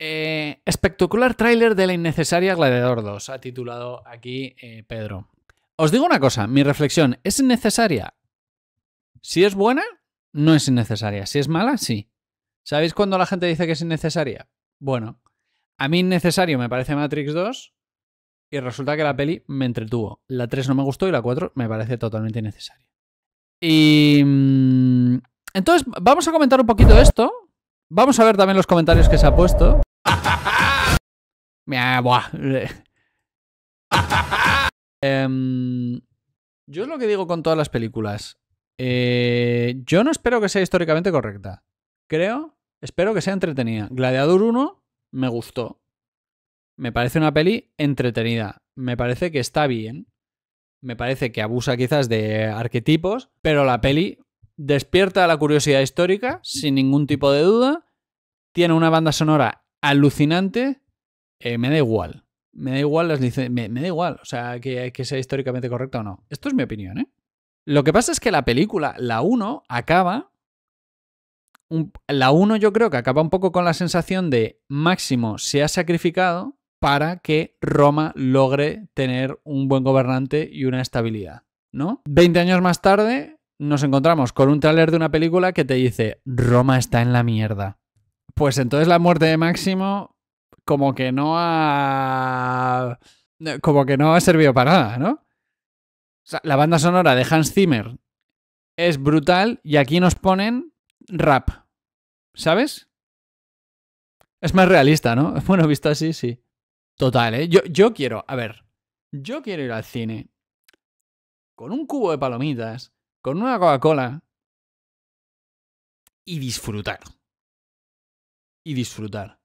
Eh, espectacular tráiler de la innecesaria Gladiador 2, ha titulado aquí eh, Pedro. Os digo una cosa, mi reflexión, ¿es innecesaria Si es buena, no es innecesaria. Si es mala, sí. ¿Sabéis cuando la gente dice que es innecesaria? Bueno, a mí innecesario me parece Matrix 2 y resulta que la peli me entretuvo. La 3 no me gustó y la 4 me parece totalmente innecesaria. Y... Mm, entonces, vamos a comentar un poquito esto. Vamos a ver también los comentarios que se ha puesto um, yo es lo que digo con todas las películas. Eh, yo no espero que sea históricamente correcta. Creo, espero que sea entretenida. Gladiador 1 me gustó. Me parece una peli entretenida. Me parece que está bien. Me parece que abusa quizás de arquetipos, pero la peli despierta la curiosidad histórica sin ningún tipo de duda. Tiene una banda sonora alucinante, eh, me da igual. Me da igual Me, da igual, o sea, que, que, sea históricamente correcto o no. Esto es mi opinión, ¿eh? Lo que pasa es que la película, la 1, acaba. la 1 yo creo que acaba un poco con la sensación de Máximo se ha sacrificado para que Roma logre tener un buen gobernante y una estabilidad, ¿no? Veinte años más tarde nos encontramos con un tráiler de una película que te dice Roma está en la mierda. Pues entonces la muerte de Máximo como que no ha... Eh, como que no ha servido para nada, ¿no? O sea, la banda sonora de Hans Zimmer es brutal y aquí nos ponen rap, ¿sabes? Es más realista, ¿no? Bueno, visto así, sí. Total, ¿eh? Yo, yo quiero, a ver, yo quiero ir al cine con un cubo de palomitas, con una Coca-Cola y disfrutar y disfrutar.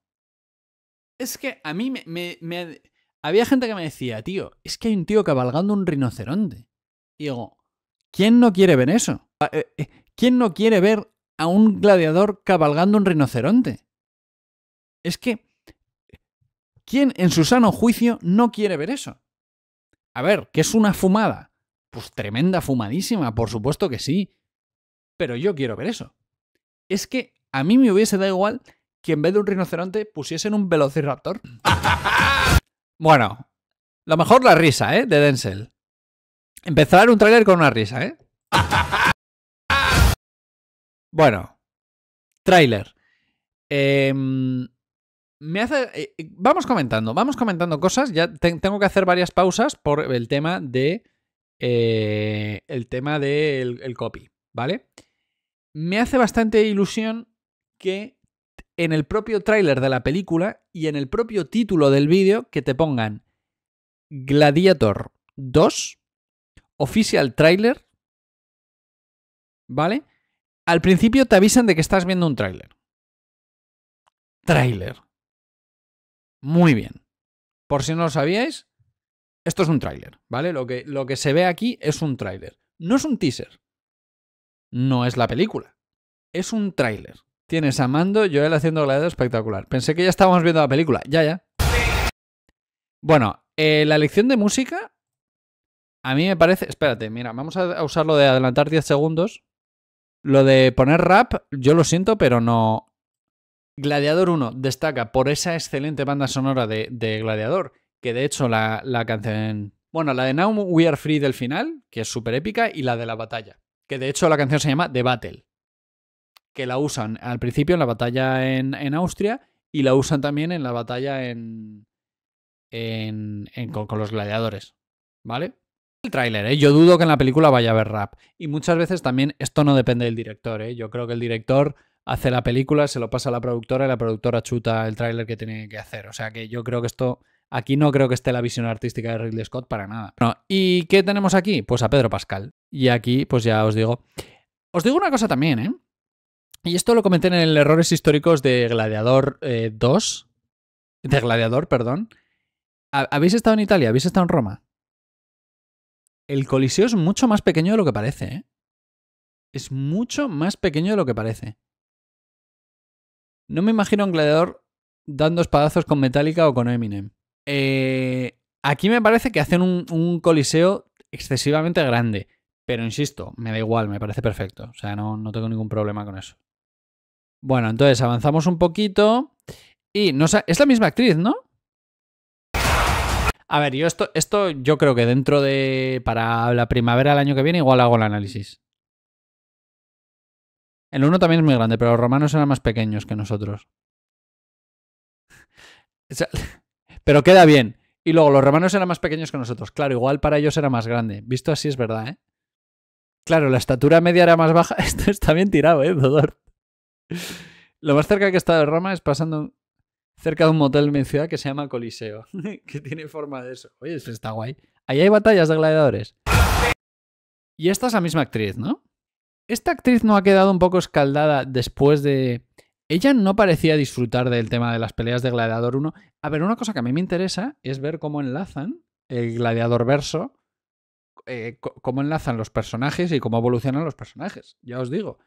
Es que a mí me, Había gente que me decía, tío, es que hay un tío cabalgando un rinoceronte. Y digo, ¿quién no quiere ver eso? Ah, eh, eh, ¿Quién no quiere ver a un gladiador cabalgando un rinoceronte? Es que... ¿Quién en su sano juicio no quiere ver eso? A ver, ¿qué es una fumada? Pues tremenda fumadísima, por supuesto que sí. Pero yo quiero ver eso. Es que a mí me hubiese dado igual que en vez de un rinoceronte pusiesen un velociraptor. bueno, lo mejor la risa, ¿eh? De Denzel. Empezar un tráiler con una risa, ¿eh? Bueno, tráiler. Em, me hace, eh, vamos comentando, vamos comentando cosas. Ya tengo que hacer varias pausas por el tema de eh, el tema del copy, ¿vale? Me hace bastante ilusión que en el propio tráiler de la película y en el propio título del vídeo que te pongan Gladiator 2, Official Trailer, ¿vale? Al principio te avisan de que estás viendo un tráiler. Tráiler. Muy bien. Por si no lo sabíais, esto es un tráiler, ¿vale? Lo que, lo que se ve aquí es un tráiler. No es un teaser. No es la película. Es un tráiler. Tienes a Mando, Joel haciendo gladiador espectacular. Pensé que ya estábamos viendo la película. Ya, ya. Bueno, eh, la elección de música. A mí me parece. Espérate, mira, vamos a usar lo de adelantar 10 segundos. Lo de poner rap, yo lo siento, pero no. Gladiador 1 destaca por esa excelente banda sonora de, Gladiador, que de hecho la, la canción. Bueno, la de Now We Are Free del final, que es súper épica, y la de la batalla, que de hecho la canción se llama The Battle que la usan al principio en la batalla en, Austria y la usan también en la batalla en, con, los gladiadores. ¿Vale? El tráiler, ¿eh? yo dudo que en la película vaya a haber rap. Y muchas veces también esto no depende del director. ¿eh? Yo creo que el director hace la película, se lo pasa a la productora y la productora chuta el tráiler que tiene que hacer. O sea que yo creo que esto... Aquí no creo que esté la visión artística de Ridley Scott para nada. No. ¿Y qué tenemos aquí? Pues a Pedro Pascal. Y aquí, pues ya os digo. Os digo una cosa también, ¿eh? Y esto lo comenté en Errores Históricos de Gladiador 2. Eh, de Gladiador, perdón. ¿Habéis estado en Italia? ¿Habéis estado en Roma? El Coliseo es mucho más pequeño de lo que parece, ¿eh? Es mucho más pequeño de lo que parece. No me imagino a un gladiador dando espadazos con Metallica o con Eminem. Eh, aquí me parece que hacen un, coliseo excesivamente grande. Pero insisto, me da igual, me parece perfecto. O sea, no tengo ningún problema con eso. Bueno, entonces avanzamos un poquito. Y nos es la misma actriz, ¿no? A ver, yo esto, esto yo creo que dentro de. para la primavera del año que viene, igual hago el análisis. El 1 también es muy grande, pero los romanos eran más pequeños que nosotros. pero queda bien. Y luego, los romanos eran más pequeños que nosotros. Claro, igual para ellos era más grande. Visto así es verdad, ¿eh? Claro, la estatura media era más baja. Esto está bien tirado, ¿eh, Dodor? Lo más cerca que he estado de Roma es pasando cerca de un motel en mi ciudad que se llama Coliseo, que tiene forma de eso. Oye, eso está guay. Ahí hay batallas de gladiadores. Y esta es la misma actriz, ¿no? Esta actriz no ha quedado un poco escaldada después de... Ella no parecía disfrutar del tema de las peleas de Gladiador 1. A ver, una cosa que a mí me interesa es ver cómo enlazan el Gladiador verso, eh, cómo enlazan los personajes y cómo evolucionan los personajes. Ya os digo,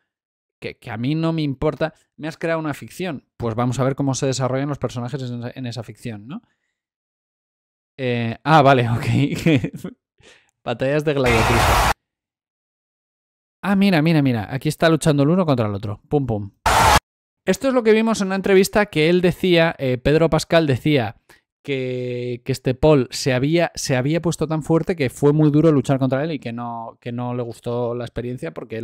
que, a mí no me importa, me has creado una ficción. Pues vamos a ver cómo se desarrollan los personajes en, esa ficción, ¿no? Eh, ah, vale, ok. Batallas de gladiatrices. Ah, mira, mira, mira. Aquí está luchando el uno contra el otro. Pum, pum. Esto es lo que vimos en una entrevista que él decía, eh, Pedro Pascal decía que, que este Paul se había, se había, puesto tan fuerte que fue muy duro luchar contra él y que no, que no le gustó la experiencia porque él...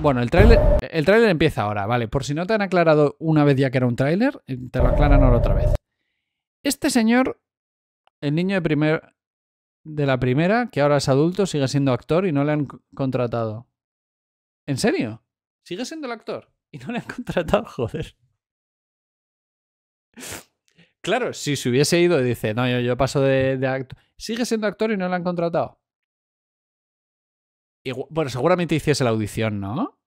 Bueno, el tráiler el tráiler empieza ahora, ¿vale? Por si no te han aclarado una vez ya que era un tráiler, eh, te lo aclaran ahora otra vez. Este señor, el niño de primer de la primera, que ahora es adulto, sigue siendo actor y no le han contratado. ¿En serio? Sigue siendo el actor y no le han contratado, joder. Claro, si se hubiese ido y dice, no, yo, paso de, de actor. Sigue siendo actor y no le han contratado bueno, seguramente hiciese la audición, ¿no?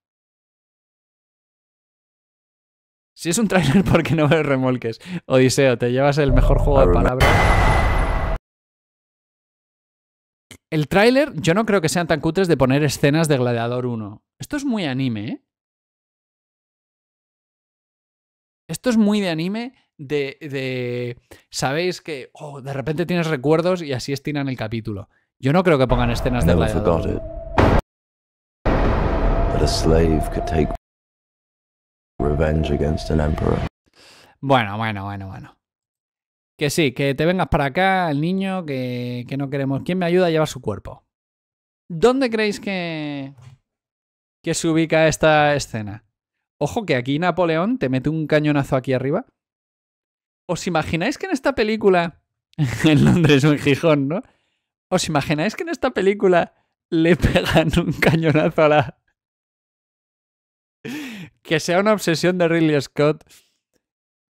Si es un tráiler, ¿por qué no ves remolques? Odiseo, te llevas el mejor juego de palabras. El tráiler, yo no creo que sean tan cutres de poner escenas de Gladiador 1. Esto es muy anime, ¿eh? Esto es muy de anime de, de... Sabéis que oh, de repente tienes recuerdos y así estiran el capítulo. Yo no creo que pongan escenas de Gladiador bueno, bueno, bueno, bueno. Que sí, que te vengas para acá, el niño, que, que no queremos. ¿Quién me ayuda a llevar su cuerpo? ¿Dónde creéis que, que se ubica esta escena? Ojo que aquí Napoleón te mete un cañonazo aquí arriba. ¿Os imagináis que en esta película, en Londres o en Gijón, ¿no? ¿Os imagináis que en esta película le pegan un cañonazo a la, que sea una obsesión de Ridley Scott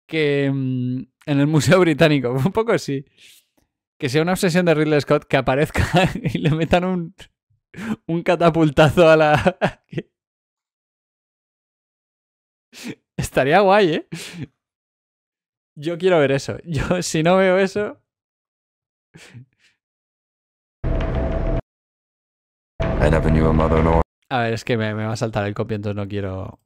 que mm, en el Museo Británico, un poco así, que sea una obsesión de Ridley Scott que aparezca y le metan un, un catapultazo a la... Estaría guay, ¿eh? Yo quiero ver eso. Yo, si no veo eso... A ver, es que me, va a saltar el copy, entonces no quiero...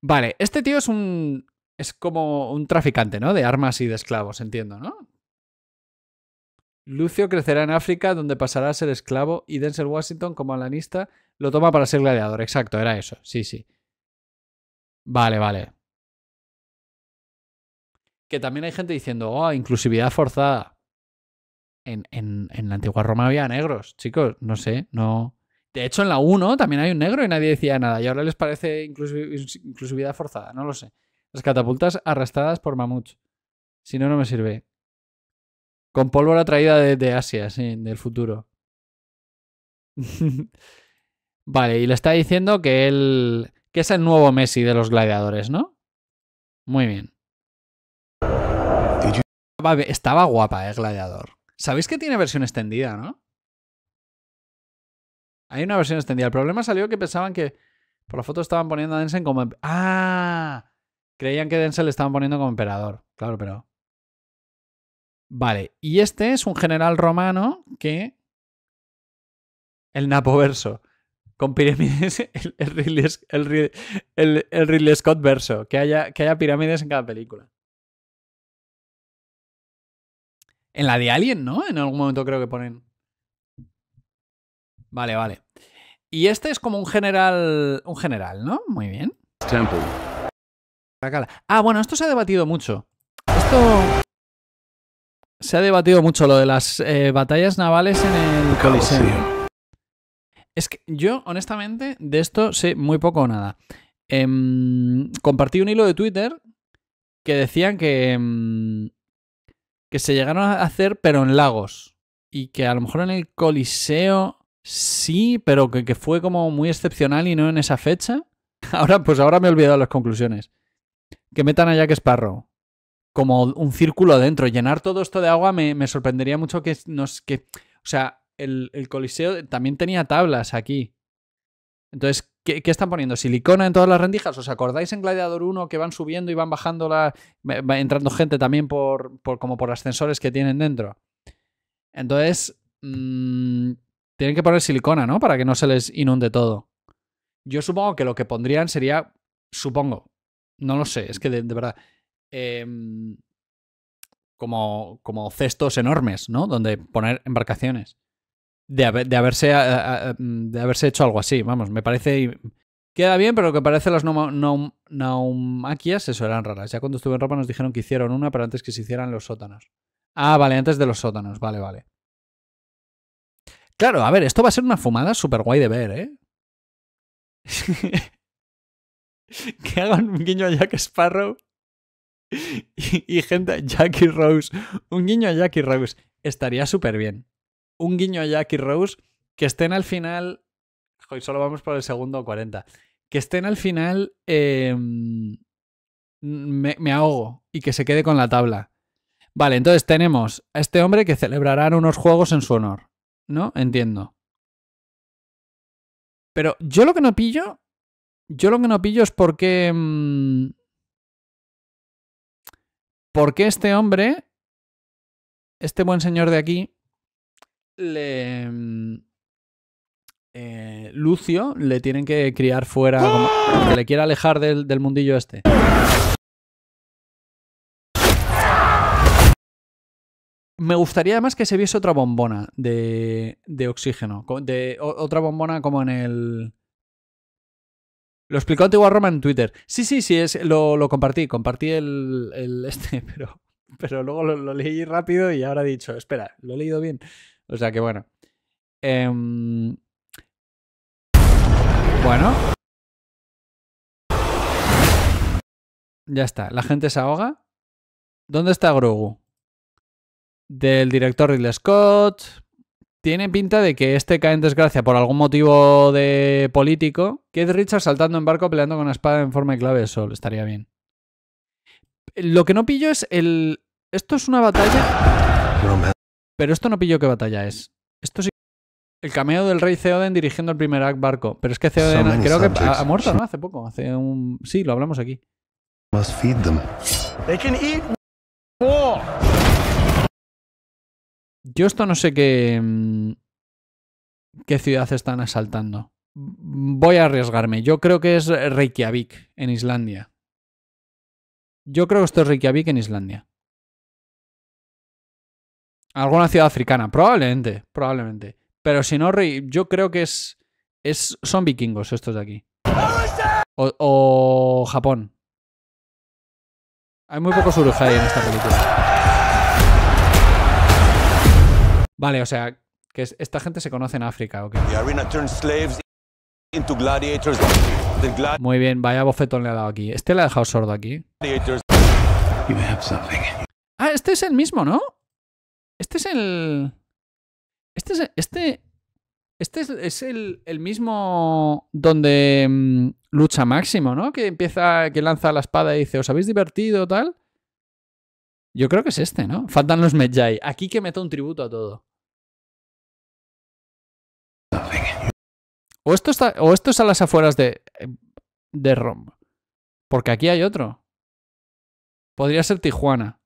Vale, este tío es un. Es como un traficante, ¿no? De armas y de esclavos, entiendo, ¿no? Lucio crecerá en África, donde pasará a ser esclavo, y Denzel Washington, como alanista, lo toma para ser gladiador. Exacto, era eso. Sí, sí. Vale, vale. Que también hay gente diciendo, oh, inclusividad forzada. En, en, en la antigua Roma había negros, chicos, no sé, no. De hecho, en la 1 también hay un negro y nadie decía nada. Y ahora les parece inclusividad forzada, no lo sé. Las catapultas arrastradas por mamuts. Si no, no me sirve. Con pólvora traída de, Asia, sí, del futuro. vale, y le está diciendo que él. que es el nuevo Messi de los gladiadores, ¿no? Muy bien. Estaba, guapa, eh, gladiador. Sabéis que tiene versión extendida, ¿no? Hay una versión extendida. El problema salió que pensaban que por la foto estaban poniendo a Denzel como. ¡Ah! Creían que Denzel le estaban poniendo como emperador. Claro, pero. Vale. Y este es un general romano que. El Napo verso. Con pirámides. El, el, Ridley, Scott verso. Que haya, que haya pirámides en cada película. En la de Alien, ¿no? En algún momento creo que ponen. Vale, vale. Y este es como un general, un general, ¿no? Muy bien. Ah, bueno, esto se ha debatido mucho. Esto se ha debatido mucho lo de las eh, batallas navales en el Coliseo. Es que yo, honestamente, de esto sé muy poco o nada. Em, compartí un hilo de Twitter que decían que, em, que se llegaron a hacer, pero en lagos. Y que a lo mejor en el Coliseo Sí, pero que, fue como muy excepcional y no en esa fecha. Ahora, pues ahora me he olvidado las conclusiones. Que metan a Jack Sparrow como un círculo adentro. Llenar todo esto de agua me, sorprendería mucho que nos. Que, o sea, el, Coliseo también tenía tablas aquí. Entonces, ¿qué, están poniendo? ¿Silicona en todas las rendijas? ¿Os acordáis en Gladiador 1 que van subiendo y van bajando la. entrando gente también por, por como por ascensores que tienen dentro? Entonces. Mm, tienen que poner silicona, ¿no? Para que no se les inunde todo. Yo supongo que lo que pondrían sería, supongo, no lo sé, es que de, verdad, em, como, como cestos enormes, ¿no? Donde poner embarcaciones. De, haberse, em, de haberse hecho algo así, vamos, me parece... Queda bien, pero lo que parece las naumaquias, eso eran raras. Ya cuando estuve en ropa nos dijeron que hicieron una, pero antes que se hicieran los sótanos. Ah, vale, antes de los sótanos, vale, vale. Claro, a ver, esto va a ser una fumada súper guay de ver, ¿eh? que hagan un guiño a Jack Sparrow y, gente, Jackie Rose. Un guiño a Jackie Rose estaría súper bien. Un guiño a Jackie Rose que estén al final. Hoy solo vamos por el segundo 40. Que estén al final. Em, me ahogo y que se quede con la tabla. Vale, entonces tenemos a este hombre que celebrarán unos juegos en su honor. ¿no? Entiendo. Pero yo lo que no pillo, yo lo que no pillo es por qué... Mm, este hombre, este buen señor de aquí, le... Mm, eh, Lucio le tienen que criar fuera, que le quiere alejar del mundillo este. Me gustaría además que se viese otra bombona de, oxígeno. otra bombona como en el. Lo explicó Antigua Roma en Twitter. Sí, sí, sí, es, lo, compartí. Compartí el, este, pero, pero luego lo, leí rápido y ahora he dicho, espera, lo he leído bien. O sea que bueno. Em, bueno. Ya está, la gente se ahoga. ¿Dónde está Grogu? del director Ridley Scott. Tiene pinta de que este cae en desgracia por algún motivo de político. Keith Richards saltando en barco peleando con una espada en forma de clave de sol. Estaría bien. Lo que no pillo es el... Esto es una batalla... Pero esto no pillo qué batalla es. Esto sí... El cameo del rey Theoden dirigiendo el primer barco. Pero es que Theoden creo que ha, muerto, ¿no? Hace poco. Hace un... Sí, lo hablamos aquí. Must yo esto no sé qué. Mm, qué ciudad están asaltando. Mm, voy a arriesgarme. Yo creo que es Reykjavik, en Islandia. Yo creo que esto es Reykjavik en Islandia. Alguna ciudad africana, probablemente, probablemente. Pero si no, yo creo que es, es son vikingos estos de aquí. O, Japón. Hay muy pocos Urujai en esta película. Vale, o sea, que esta gente se conoce en África, ¿ok? Muy bien, vaya bofetón le ha dado aquí. Este le ha dejado sordo aquí. Ah, este es el mismo, ¿no? Este es el... Este es... El... Este, este... es, el, mismo donde mm, lucha Máximo, ¿no? Que empieza, que lanza la espada y dice, ¿os habéis divertido tal? Yo creo que es este, ¿no? Faltan los Medjay. Aquí que meto un tributo a todo. O esto, está, es a las afueras de, de ROM. Porque aquí hay otro. Podría ser Tijuana.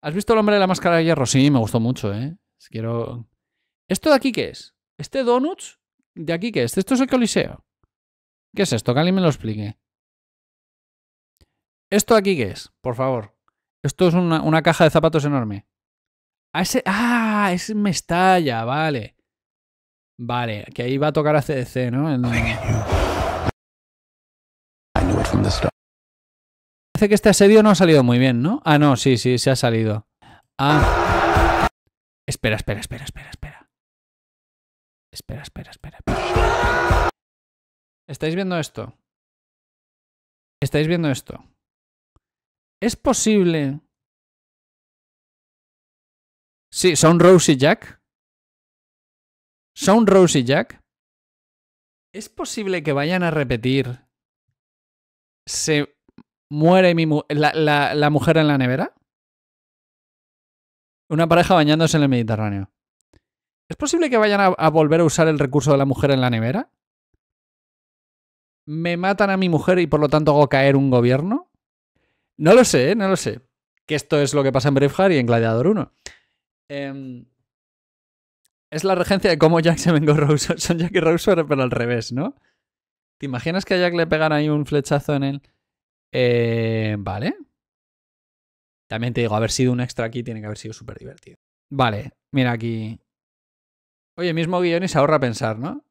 ¿Has visto el hombre de la máscara de hierro? Sí, me gustó mucho, ¿eh? Quiero... ¿Esto de aquí qué es? ¿Este Donuts? ¿De aquí qué es? ¿Esto es el Coliseo? ¿Qué es esto? Que alguien me lo explique. ¿Esto de aquí qué es? Por favor. Esto es una, una caja de zapatos enorme. A ese. ¡Ah! Es Mestalla, vale. Vale, que ahí va a tocar a CDC, ¿no? Parece que este asedio no ha salido muy bien, ¿no? Ah, no, sí, sí, se ha salido. Ah. Espera, espera, espera, espera, espera. Espera, espera, espera. espera. ¿Estáis viendo esto? ¿Estáis viendo esto? ¿Es posible? Sí, son Rose y Jack. Son Rose y Jack. ¿Es posible que vayan a repetir? Se muere mi la, mujer en la nevera. Una pareja bañándose en el Mediterráneo. ¿Es posible que vayan a, volver a usar el recurso de la mujer en la nevera? ¿Me matan a mi mujer y por lo tanto hago caer un gobierno? No lo sé, ¿eh? no lo sé. Que esto es lo que pasa en Braveheart y en Gladiador 1. Es la regencia de cómo Jack se vengó Rose. Son Jack y Rose, pero al revés, ¿no? ¿Te imaginas que a Jack le pegan ahí un flechazo en él? Eh, vale. También te digo, haber sido un extra aquí tiene que haber sido súper divertido. Vale, mira aquí. Oye, mismo guion y se ahorra pensar, ¿no?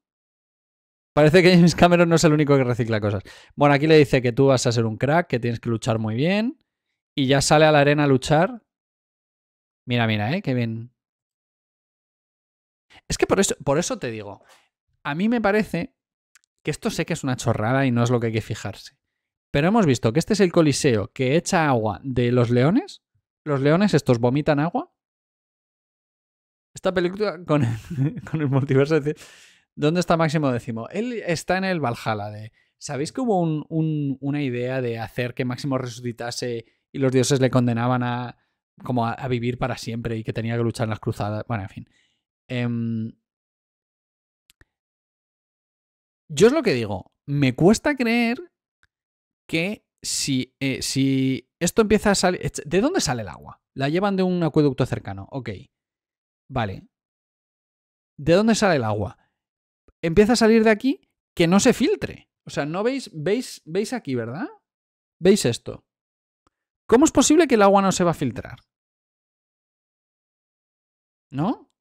Parece que James Cameron no es el único que recicla cosas. Bueno, aquí le dice que tú vas a ser un crack, que tienes que luchar muy bien. Y ya sale a la arena a luchar. Mira, mira, ¿eh? Qué bien. Es que por eso, por eso te digo, a mí me parece que esto sé que es una chorrada y no es lo que hay que fijarse. Pero hemos visto que este es el coliseo que echa agua de los leones. Los leones estos vomitan agua. Esta película con el, con el multiverso. ¿Dónde está Máximo Décimo? Él está en el Valhalla. De, ¿Sabéis que hubo una idea de hacer que Máximo resucitase y los dioses le condenaban a, como a vivir para siempre y que tenía que luchar en las cruzadas? Bueno, en fin. Em, yo es lo que digo, me cuesta creer que si, eh, si esto empieza a salir... ¿De dónde sale el agua? La llevan de un acueducto cercano, ok. Vale. ¿De dónde sale el agua? Empieza a salir de aquí que no se filtre. O sea, ¿no veis? ¿Veis, veis aquí, verdad? ¿Veis esto? ¿Cómo es posible que el agua no se va a filtrar? ¿No?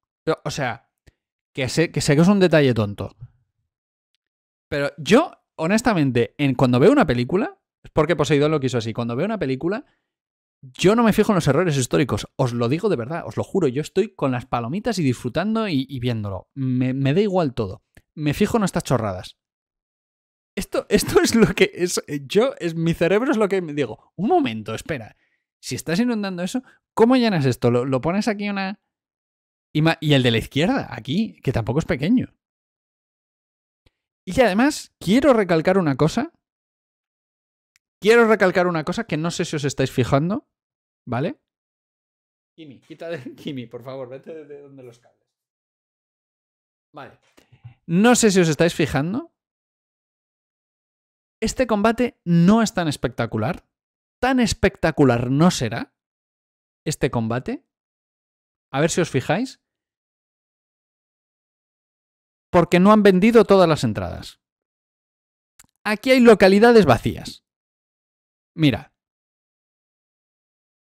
o sea, que sé, que es un detalle tonto. Pero yo, honestamente, en, cuando veo una película, es porque Poseidón lo quiso así, cuando veo una película, yo no me fijo en los errores históricos, os lo digo de verdad, os lo juro, yo estoy con las palomitas y disfrutando y, viéndolo. Me, da igual todo. Me fijo en estas chorradas. Esto, esto es lo que es. Eh, yo, es, mi cerebro es lo que me digo. Un momento, espera. Si estás inundando eso, ¿cómo llenas esto? lo pones aquí una, y, el de la izquierda, aquí, que tampoco es pequeño. Y además, quiero recalcar una cosa. Quiero recalcar una cosa que no sé si os estáis fijando, ¿vale? Kimi, quita de Kimi, por favor, vete de donde los cables. Vale. No sé si os estáis fijando. Este combate no es tan espectacular. Tan espectacular no será este combate. A ver si os fijáis porque no han vendido todas las entradas. Aquí hay localidades vacías. Mira.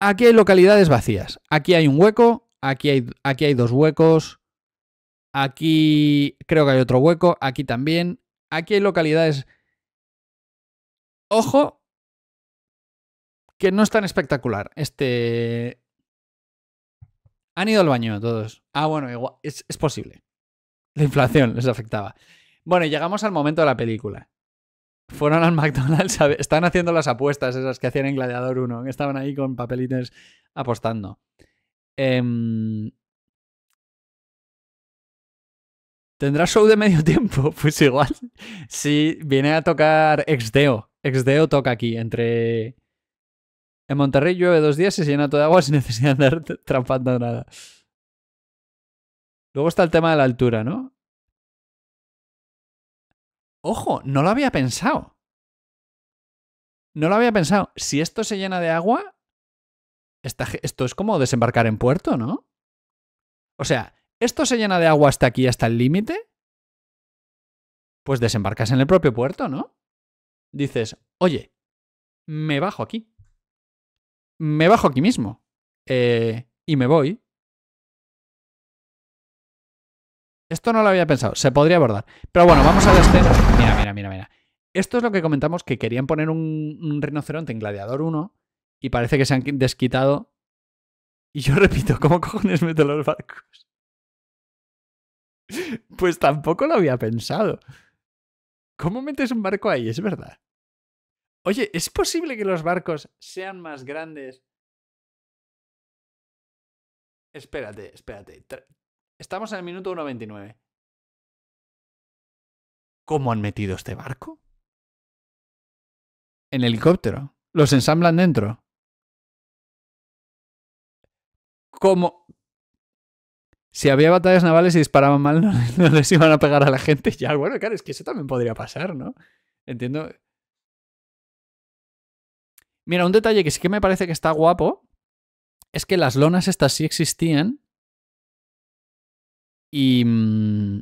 Aquí hay localidades vacías. Aquí hay un hueco, aquí hay, aquí hay dos huecos, aquí creo que hay otro hueco, aquí también. Aquí hay localidades... Ojo, que no es tan espectacular. Este... Han ido al baño todos. Ah, bueno, es posible. La inflación les afectaba. Bueno, llegamos al momento de la película. Fueron al McDonald's, están haciendo las apuestas esas que hacían en Gladiador 1, estaban ahí con papelines apostando. Tendrás em, ¿Tendrá show de medio tiempo? Pues igual. Sí, viene a tocar Exdeo. Exdeo toca aquí, entre... En Monterrey llueve dos días y se llena todo de agua sin necesidad de andar trampando nada. Luego está el tema de la altura, ¿no? Ojo, no lo había pensado. No lo había pensado. Si esto se llena de agua, esto es como desembarcar en puerto, ¿no? O sea, esto se llena de agua hasta aquí, hasta el límite, pues desembarcas en el propio puerto, ¿no? Dices, oye, me bajo aquí. Me bajo aquí mismo. Eh, y me voy. Esto no lo había pensado, se podría abordar. Pero bueno, vamos a la Mira, mira, mira, mira. Esto es lo que comentamos, que querían poner un, un rinoceronte en Gladiador 1 y parece que se han desquitado. Y yo repito, ¿cómo cojones meto los barcos? Pues tampoco lo había pensado. ¿Cómo metes un barco ahí? Es verdad. Oye, ¿es posible que los barcos sean más grandes? Espérate, espérate. Estamos en el minuto 1.29. ¿Cómo han metido este barco? En helicóptero. Los ensamblan dentro. ¿Cómo? Si había batallas navales y disparaban mal, no, les iban a pegar a la gente. Ya, bueno, claro, es que eso también podría pasar, ¿no? Entiendo. Mira, un detalle que sí que me parece que está guapo es que las lonas estas sí existían y mm,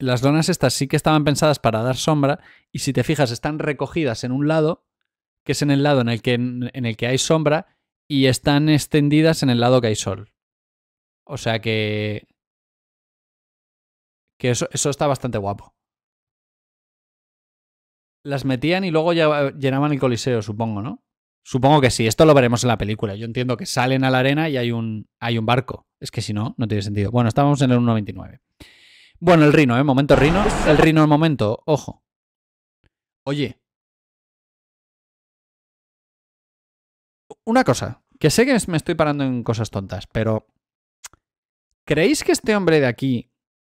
las lonas estas sí que estaban pensadas para dar sombra y si te fijas están recogidas en un lado, que es en el lado en el que, en el que hay sombra, y están extendidas en el lado que hay sol. O sea que... Que eso, eso está bastante guapo. Las metían y luego ya llenaban el coliseo, supongo, ¿no? Supongo que sí, esto lo veremos en la película. Yo entiendo que salen a la arena y hay un, hay un barco. Es que si no, no tiene sentido. Bueno, estábamos en el 1.29. Bueno, el Rino, ¿eh? Momento Rino. El Rino, el momento. Ojo. Oye. Una cosa. Que sé que me estoy parando en cosas tontas, pero... ¿Creéis que este hombre de aquí,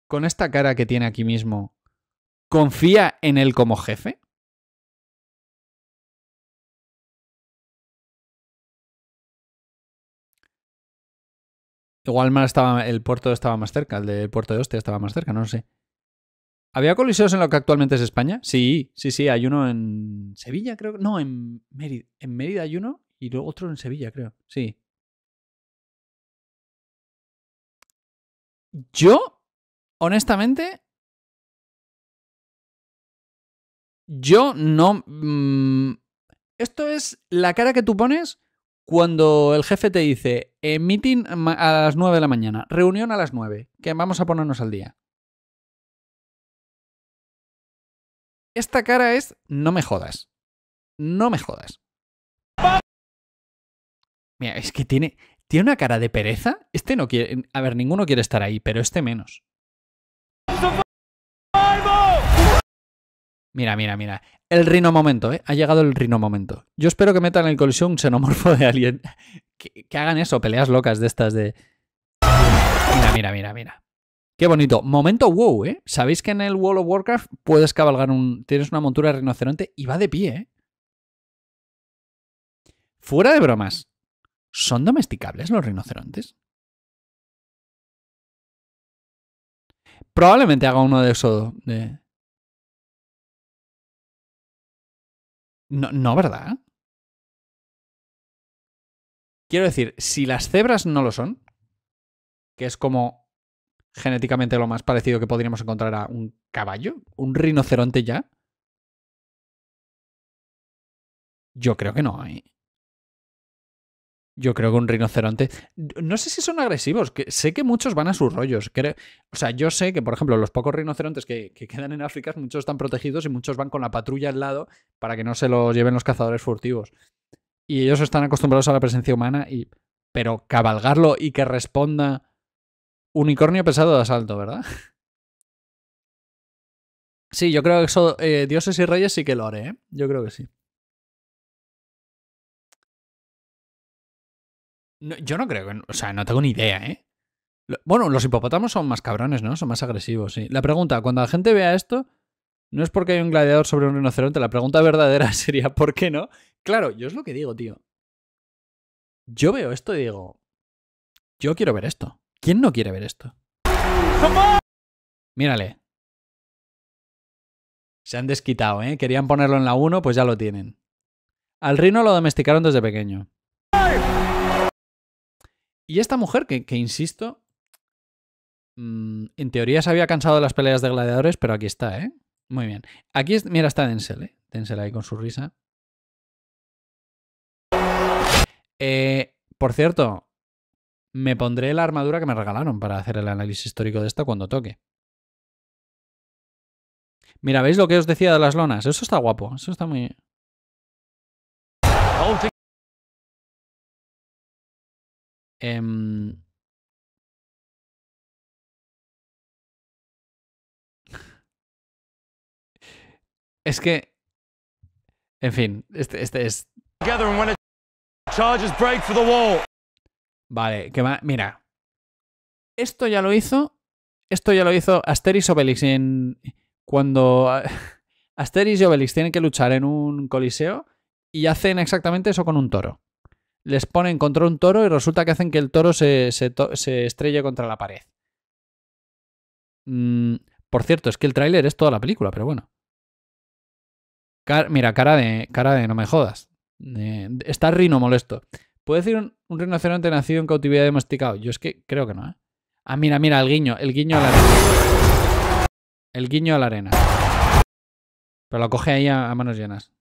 con esta cara que tiene aquí mismo, confía en él como jefe? Igual estaba, el puerto estaba más cerca, el del puerto de Ostia estaba más cerca, no lo sé. ¿Había coliseos en lo que actualmente es España? Sí, sí, sí, hay uno en Sevilla, creo. No, en Mérida. En Mérida hay uno y luego otro en Sevilla, creo. Sí. Yo, honestamente, yo no... Mm, esto es la cara que tú pones cuando el jefe te dice, eh, meeting a las 9 de la mañana, reunión a las 9, que vamos a ponernos al día. Esta cara es, no me jodas. No me jodas. Mira, es que tiene, tiene una cara de pereza. Este no quiere... A ver, ninguno quiere estar ahí, pero este menos. Mira, mira, mira. El rino momento, ¿eh? Ha llegado el rino momento. Yo espero que metan en el colisión un xenomorfo de alguien. Que, hagan eso, peleas locas de estas de. Mira, mira, mira, mira. Qué bonito. Momento wow, ¿eh? Sabéis que en el World of Warcraft puedes cabalgar un. Tienes una montura de rinoceronte y va de pie, ¿eh? Fuera de bromas. ¿Son domesticables los rinocerontes? Probablemente haga uno de esos... De... No, no, ¿verdad? Quiero decir, si las cebras no lo son, que es como genéticamente lo más parecido que podríamos encontrar a un caballo, un rinoceronte ya. Yo creo que no, hay... Yo creo que un rinoceronte. No sé si son agresivos, que sé que muchos van a sus rollos. o sea, yo sé que, por ejemplo, los pocos rinocerontes que, quedan en África, muchos están protegidos y muchos van con la patrulla al lado para que no se los lleven los cazadores furtivos. Y ellos están acostumbrados a la presencia humana, y, pero cabalgarlo y que responda unicornio pesado de asalto, ¿verdad? Sí, yo creo que eso, eh, dioses y reyes sí que lo haré, ¿eh? Yo creo que sí. yo no creo que. O sea, no tengo ni idea, ¿eh? Bueno, los hipopótamos son más cabrones, ¿no? Son más agresivos, sí. La pregunta, cuando la gente vea esto, no es porque hay un gladiador sobre un rinoceronte, la pregunta verdadera sería ¿por qué no? Claro, yo es lo que digo, tío. Yo veo esto y digo, yo quiero ver esto. ¿Quién no quiere ver esto? Mírale. Se han desquitado, ¿eh? Querían ponerlo en la 1, pues ya lo tienen. Al rino lo domesticaron desde pequeño. Y esta mujer, que, insisto, mm, en teoría se había cansado de las peleas de gladiadores, pero aquí está, ¿eh? Muy bien. Aquí, es, mira, está Denzel, ¿eh? Denzel ahí con su risa. Eh, por cierto, me pondré la armadura que me regalaron para hacer el análisis histórico de esta cuando toque. Mira, ¿veis lo que os decía de las lonas? Eso está guapo, eso está muy... Em, es que, en fin, este, este es... Vale, que va, mira. Esto ya lo hizo. Esto ya lo hizo Asteris Obelix en cuando Asteris y Obelix tienen que luchar en un coliseo y hacen exactamente eso con un toro les ponen contra un toro y resulta que hacen que el toro se, estrelle contra la pared. Mm, por cierto, es que el tráiler es toda la película, pero bueno. Mira, cara de, cara de no me jodas. está rino molesto. ¿Puede decir un, rinoceronte nacido en cautividad domesticado? Yo es que creo que no, ¿eh? Ah, mira, mira, el guiño, el guiño a la arena. El guiño a la arena. Pero lo coge ahí a manos llenas.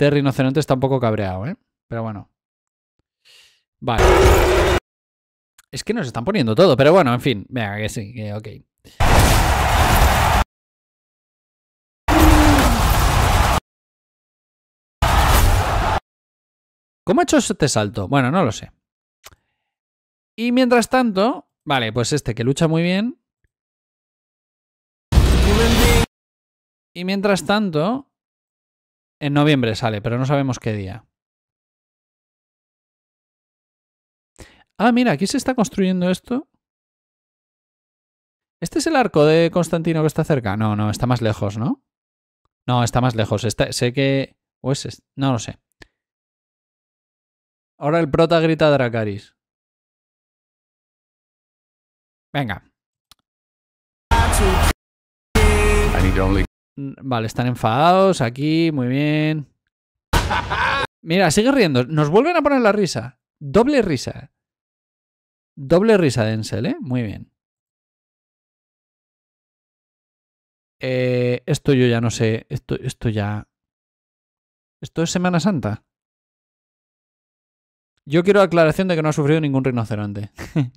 Este rinoceronte está un poco cabreado, ¿eh? Pero bueno. Vale. Es que nos están poniendo todo, pero bueno, en fin. Venga, que sí, que ok. ¿Cómo ha hecho este salto? Bueno, no lo sé. Y mientras tanto, vale, pues este que lucha muy bien. Y mientras tanto, en noviembre sale, pero no sabemos qué día. Ah, mira, aquí se está construyendo esto. ¿Este es el arco de Constantino que está cerca? No, no, está más lejos, ¿no? No, está más lejos. sé que... ¿O es No lo sé. Ahora el prota grita a Dracaris. Venga. Vale, están enfadados aquí, muy bien. Mira, sigue riendo. Nos vuelven a poner la risa. Doble risa. Doble risa de ¿eh? Muy bien. Eh, esto yo ya no sé. Esto, esto ya. ¿Esto es Semana Santa? Yo quiero aclaración de que no ha sufrido ningún rinoceronte.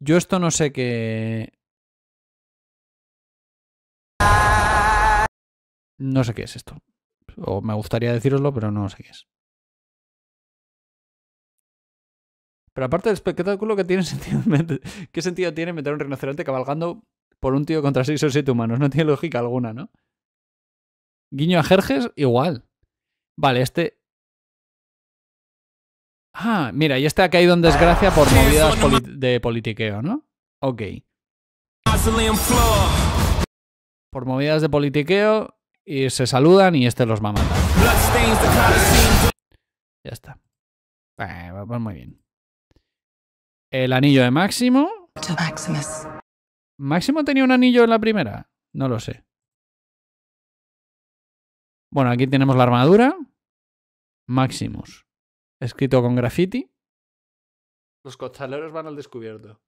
yo esto no sé qué. No sé qué es esto. O me gustaría deciroslo, pero no sé qué es. Pero aparte del espectáculo, que tiene sentido ¿qué sentido tiene meter un rinoceronte cabalgando por un tío contra seis o siete humanos? No tiene lógica alguna, ¿no? Guiño a Jerjes, igual. Vale, este. Ah, mira, y este ha caído en desgracia por movidas de politiqueo, ¿no? Ok. Por movidas de politiqueo, y se saludan y este los va a Ya está. Eh, muy bien. El anillo de Máximo. ¿Máximo tenía un anillo en la primera? No lo sé. Bueno, aquí tenemos la armadura. Maximus. Escrito con graffiti. Los costaleros van al descubierto.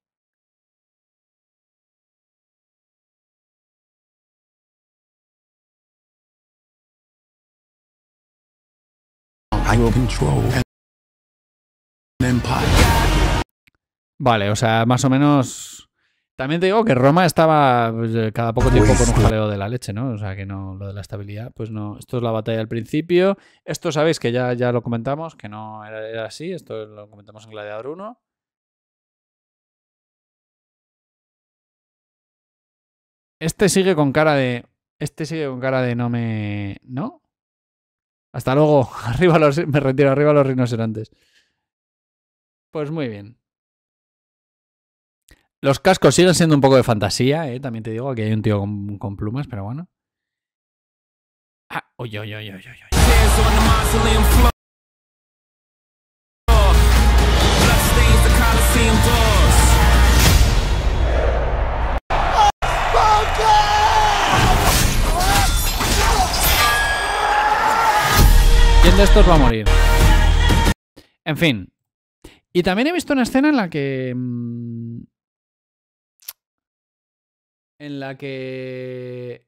Vale, o sea, más o menos. También te digo que Roma estaba pues, eh, cada poco tiempo con un jaleo de la leche, ¿no? O sea, que no, lo de la estabilidad, pues no. Esto es la batalla al principio. Esto sabéis que ya, ya lo comentamos, que no era así. Esto lo comentamos en Gladiador 1. Este sigue con cara de. Este sigue con cara de no me. ¿No? Hasta luego. Arriba los, me retiro, arriba los rinocerontes. Pues muy bien. Los cascos siguen siendo un poco de fantasía, ¿eh? también te digo. Aquí hay un tío con, plumas, pero bueno. Ah, oye, oye, oye, oye, oye. ¿Quién de estos va a morir? En fin. Y también he visto una escena en la que... Mm, en la que...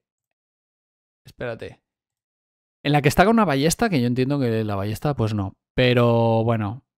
Espérate. En la que está con una ballesta, que yo entiendo que la ballesta, pues no. Pero bueno,